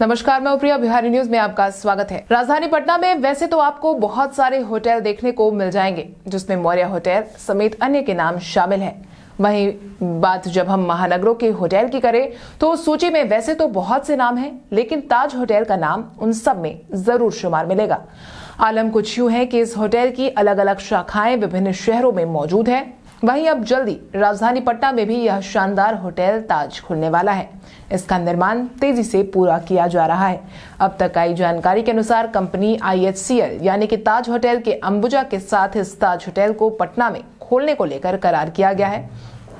नमस्कार मैं उप्रिया बिहारी न्यूज में आपका स्वागत है राजधानी पटना में वैसे तो आपको बहुत सारे होटल देखने को मिल जाएंगे जिसमें मौर्य होटल समेत अन्य के नाम शामिल है वहीं बात जब हम महानगरों के होटल की करें तो सूची में वैसे तो बहुत से नाम हैं लेकिन ताज होटल का नाम उन सब में जरूर शुमार मिलेगा आलम कुछ यूं है कि इस होटल की अलग अलग शाखाएं विभिन्न शहरों में मौजूद हैं वहीं अब जल्दी राजधानी पटना में भी यह शानदार होटल ताज खुलने वाला है इसका निर्माण तेजी से पूरा किया जा रहा है अब तक आई जानकारी के अनुसार कंपनी आईएचसीएल यानी कि ताज होटल के अंबुजा के साथ इस ताज होटल को पटना में खोलने को लेकर करार किया गया है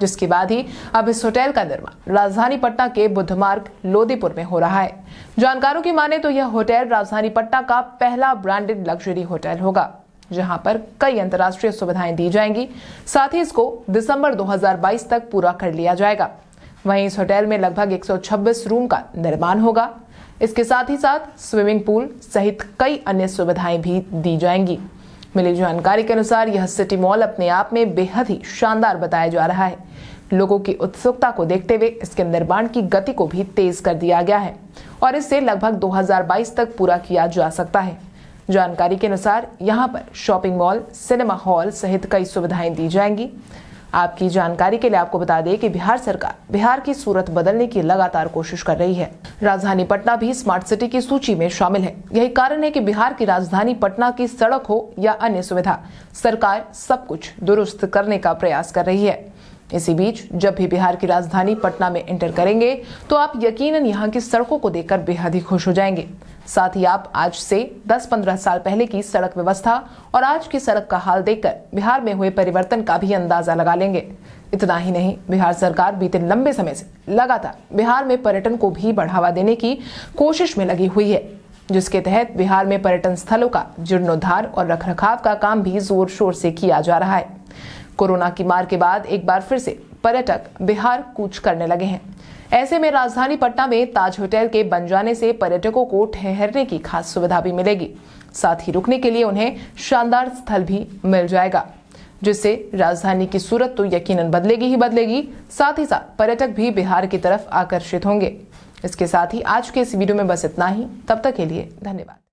जिसके बाद ही अब इस होटल का निर्माण राजधानी पटना के बुद्ध मार्ग लोदीपुर में हो रहा है जानकारों की माने तो यह होटल राजधानी पटना का पहला ब्रांडेड लग्जरी होटल होगा जहां पर कई अंतर्राष्ट्रीय सुविधाएं दी जाएंगी साथ ही इसको दिसंबर 2022 तक पूरा कर लिया जाएगा वहीं इस होटल में लगभग 126 रूम का निर्माण होगा इसके साथ ही साथ स्विमिंग पूल सहित कई अन्य सुविधाएं भी दी जाएंगी मिली जानकारी के अनुसार यह सिटी मॉल अपने आप में बेहद ही शानदार बताया जा रहा है लोगों की उत्सुकता को देखते हुए इसके निर्माण की गति को भी तेज कर दिया गया है और इसे लगभग 2022 तक पूरा किया जा सकता है जानकारी के अनुसार यहाँ पर शॉपिंग मॉल सिनेमा हॉल सहित कई सुविधाएं दी जाएंगी आपकी जानकारी के लिए आपको बता दें कि बिहार सरकार बिहार की सूरत बदलने की लगातार कोशिश कर रही है राजधानी पटना भी स्मार्ट सिटी की सूची में शामिल है यही कारण है कि बिहार की राजधानी पटना की सड़क हो या अन्य सुविधा सरकार सब कुछ दुरुस्त करने का प्रयास कर रही है इसी बीच जब भी बिहार की राजधानी पटना में एंटर करेंगे तो आप यकीनन यहाँ की सड़कों को देखकर बेहद ही खुश हो जाएंगे साथ ही आप आज से 10-15 साल पहले की सड़क व्यवस्था और आज की सड़क का हाल देखकर बिहार में हुए परिवर्तन का भी अंदाजा लगा लेंगे इतना ही नहीं बिहार सरकार बीते लंबे समय से लगातार बिहार में पर्यटन को भी बढ़ावा देने की कोशिश में लगी हुई है जिसके तहत बिहार में पर्यटन स्थलों का जीर्णोद्धार और रखरखाव का काम भी जोर शोर से किया जा रहा है कोरोना की मार के बाद एक बार फिर से पर्यटक बिहार कूच करने लगे हैं ऐसे में राजधानी पटना में ताज होटल के बन जाने से पर्यटकों को ठहरने की खास सुविधा भी मिलेगी साथ ही रुकने के लिए उन्हें शानदार स्थल भी मिल जाएगा जिससे राजधानी की सूरत तो यकीनन बदलेगी ही बदलेगी साथ ही साथ पर्यटक भी बिहार की तरफ आकर्षित होंगे इसके साथ ही आज के इस वीडियो में बस इतना ही तब तक के लिए धन्यवाद